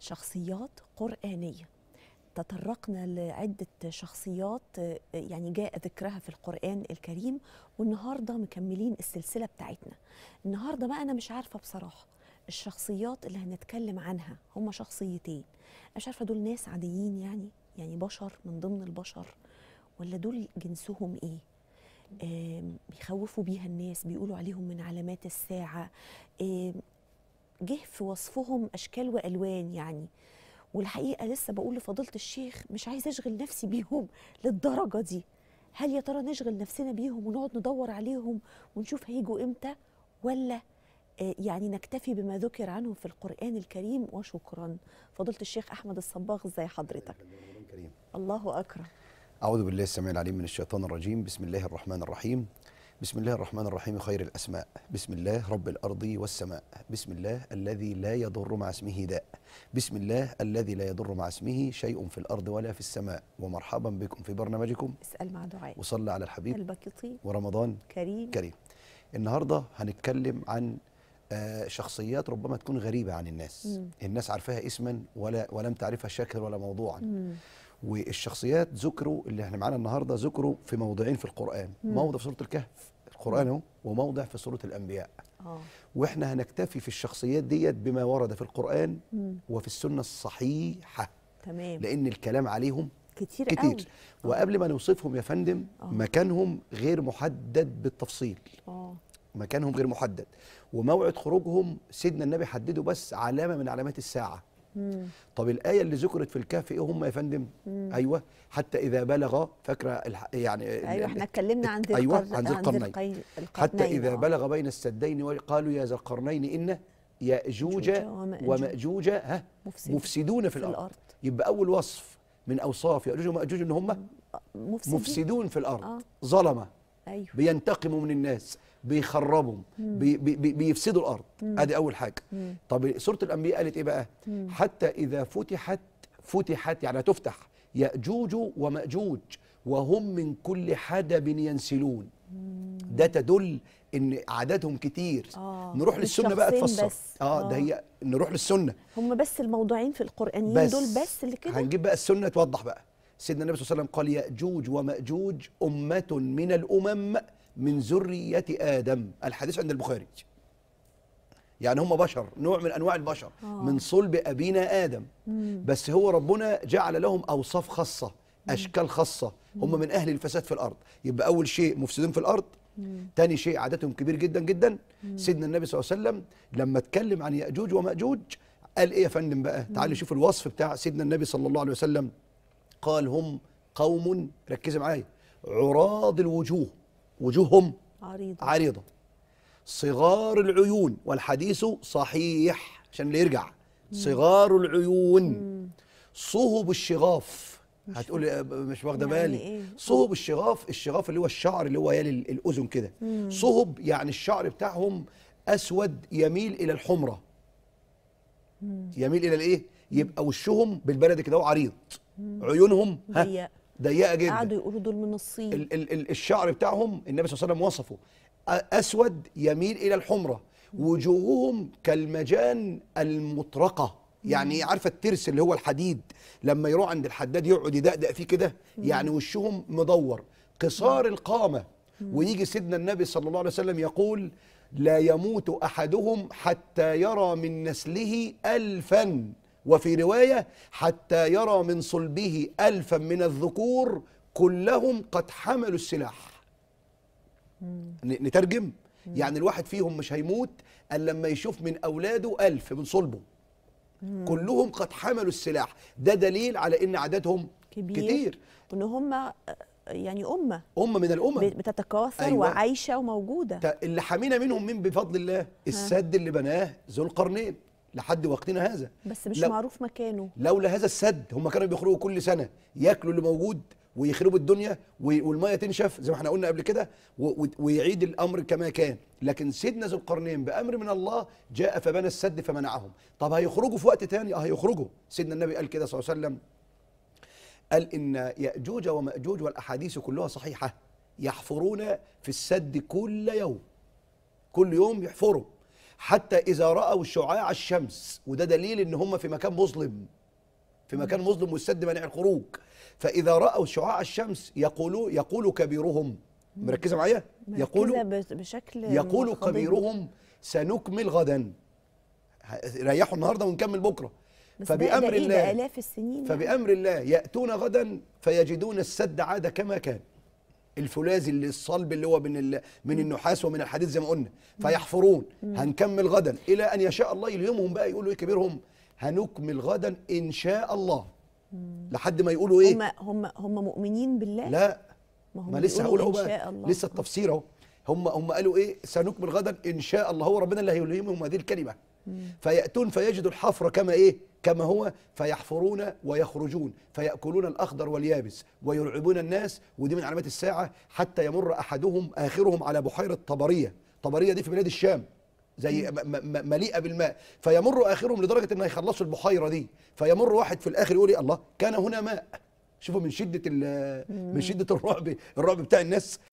شخصيات قرآنية تطرقنا لعدة شخصيات يعني جاء ذكرها في القرآن الكريم والنهاردة مكملين السلسلة بتاعتنا النهاردة بقى أنا مش عارفة بصراحة الشخصيات اللي هنتكلم عنها هما شخصيتين مش عارفة دول ناس عاديين يعني يعني بشر من ضمن البشر ولا دول جنسهم ايه بيخوفوا بيها الناس بيقولوا عليهم من علامات الساعة جه في وصفهم اشكال والوان يعني والحقيقه لسه بقول لفضيله الشيخ مش عايزه اشغل نفسي بيهم للدرجه دي هل يا ترى نشغل نفسنا بيهم ونقعد ندور عليهم ونشوف هيجوا امتى ولا آه، يعني نكتفي بما ذكر عنهم في القرآن الكريم وشكرا فضيلة الشيخ أحمد الصباغ ازي حضرتك الله أكرم أعوذ بالله السميع العليم من الشيطان الرجيم بسم الله الرحمن الرحيم بسم الله الرحمن الرحيم خير الأسماء بسم الله رب الأرض والسماء بسم الله الذي لا يضر مع اسمه داء بسم الله الذي لا يضر مع اسمه شيء في الأرض ولا في السماء ومرحبا بكم في برنامجكم اسأل مع دعاء وصلى على الحبيب قلبك يطيب ورمضان كريم كريم النهاردة هنتكلم عن آه، شخصيات ربما تكون غريبة عن الناس مم. الناس عارفاها اسما ولا ولم تعرفها شكل ولا موضوعا مم. والشخصيات ذكروا اللي احنا معانا النهارده ذكروا في موضعين في القرآن مم. موضع في سورة الكهف القرآن اهو وموضع في سورة الأنبياء اه واحنا هنكتفي في الشخصيات ديت بما ورد في القرآن مم. وفي السنة الصحيحة تمام لأن الكلام عليهم كتير, كتير. قوي آه. وقبل ما نوصفهم يا فندم أوه. مكانهم غير محدد بالتفصيل أوه. مكانهم غير محدد وموعد خروجهم سيدنا النبي حدده بس علامة من علامات الساعة مم. طب الايه اللي ذكرت في الكهف ايه هم يا فندم مم. ايوه حتى اذا بلغ فاكره يعني ايوه احنا اتكلمنا عن ذي ايوه عن ذي القرنين حتى اذا أوه. بلغ بين السدين وقالوا يا ذا القرنين ان ياجوج وماجوج ها مفسدون, مفسدون في, في الارض, الأرض. يبقى اول وصف من اوصاف ياجوج وماجوج ان هم مفسدين, مفسدون في الارض آه. ظلمه أيوه. بينتقموا من الناس بيخربهم بي بي بيفسدوا الارض مم. ادي اول حاجه مم. طب سوره الانبياء قالت ايه بقى مم. حتى اذا فتحت فتحت يعني هتفتح ياجوج وماجوج وهم من كل حدب ينسلون مم. ده تدل ان عددهم كتير آه. نروح للسنه بقى تفسر آه, اه ده آه. هي نروح للسنه هم بس الموضوعين في القرانيين دول بس اللي كده هنجيب بقى السنه توضح بقى سيدنا النبي صلى الله عليه وسلم قال يأجوج ومأجوج أمة من الأمم من ذرية آدم الحديث عند البخاري يعني هم بشر نوع من أنواع البشر أوه. من صلب أبينا آدم مم. بس هو ربنا جعل لهم أوصاف خاصة أشكال خاصة هم من أهل الفساد في الأرض يبقى أول شيء مفسدون في الأرض مم. تاني شيء عددهم كبير جدا جدا مم. سيدنا النبي صلى الله عليه وسلم لما اتكلم عن يأجوج ومأجوج قال إيه يا فندم بقى تعالوا شوف الوصف بتاع سيدنا النبي صلى الله عليه وسلم قال هم قوم ركزي معايا عراض الوجوه وجوههم عريضة عريضة صغار العيون والحديث صحيح عشان اللي يرجع صغار العيون صهب الشغاف هتقول مش واخده يعني بالي إيه؟ صهب الشغاف الشغاف اللي هو الشعر اللي هو يلي الاذن كده صهب يعني الشعر بتاعهم اسود يميل الى الحمره يميل الى الايه يبقى وشهم بالبلدي كده عريض عيونهم ضيقه ضيقه جدا قعدوا يقولوا دول من الصين ال ال ال الشعر بتاعهم النبي صلى الله عليه وسلم وصفه اسود يميل الى الحمره وجوههم كالمجان المطرقه يعني عارفه الترس اللي هو الحديد لما يروح عند الحداد يقعد يدقدق فيه كده يعني وشهم مدور قصار القامه ويجي سيدنا النبي صلى الله عليه وسلم يقول لا يموت احدهم حتى يرى من نسله الفا وفي رواية حتى يرى من صلبه ألفا من الذكور كلهم قد حملوا السلاح نترجم يعني الواحد فيهم مش هيموت ألا لما يشوف من أولاده ألف من صلبه كلهم قد حملوا السلاح ده دليل على ان عددهم كبير كتير وان هم يعني امه امه من الامم بتتكاثر أيوة. وعايشه وموجوده اللي حمينا منهم مين بفضل الله السد اللي بناه ذو القرنين لحد وقتنا هذا بس مش لو معروف مكانه لولا هذا السد هم كانوا بيخرجوا كل سنه ياكلوا اللي موجود ويخربوا الدنيا والميه تنشف زي ما احنا قلنا قبل كده ويعيد الامر كما كان لكن سيدنا ذو القرنين بامر من الله جاء فبنى السد فمنعهم طب هيخرجوا في وقت تاني اه هيخرجوا سيدنا النبي قال كده صلى الله عليه وسلم قال ان ياجوج وماجوج والاحاديث كلها صحيحه يحفرون في السد كل يوم كل يوم يحفروا حتى إذا رأوا شعاع الشمس وده دليل إن هم في مكان مظلم في مكان مظلم والسد مانع الخروج فإذا رأوا شعاع الشمس يقولوا يقول كبيرهم مركزة معايا يقولوا بشكل يقول كبيرهم سنكمل غدا ريحوا النهارده ونكمل بكره فبأمر إيه؟ الله آلاف السنين يعني. فبأمر الله يأتون غدا فيجدون السد عاد كما كان الفولاذي الصلب اللي هو من من النحاس ومن الحديد زي ما قلنا فيحفرون هنكمل غدا الى ان يشاء الله يلهمهم بقى يقولوا ايه كبيرهم هنكمل غدا ان شاء الله لحد ما يقولوا ايه هم هم هم مؤمنين بالله لا ما, هم ما لسه هقول اهو بقى لسه التفسير اهو هم هم قالوا ايه سنكمل غدا ان شاء الله هو ربنا اللي هيلهمهم هذه الكلمه فيأتون فيجدوا الحفر كما إيه كما هو فيحفرون ويخرجون فيأكلون الأخضر واليابس ويرعبون الناس ودي من علامات الساعة حتى يمر أحدهم آخرهم على بحيرة طبرية طبرية دي في بلاد الشام زي مليئه بالماء فيمر اخرهم لدرجه ان يخلصوا البحيره دي فيمر واحد في الاخر يقول إيه؟ الله كان هنا ماء شوفوا من شده من شده الرعب الرعب بتاع الناس